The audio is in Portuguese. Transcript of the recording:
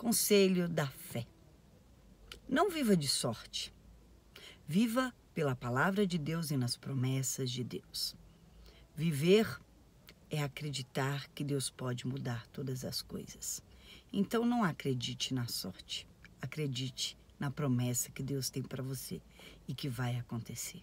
Conselho da fé. Não viva de sorte. Viva pela palavra de Deus e nas promessas de Deus. Viver é acreditar que Deus pode mudar todas as coisas. Então não acredite na sorte. Acredite na promessa que Deus tem para você e que vai acontecer.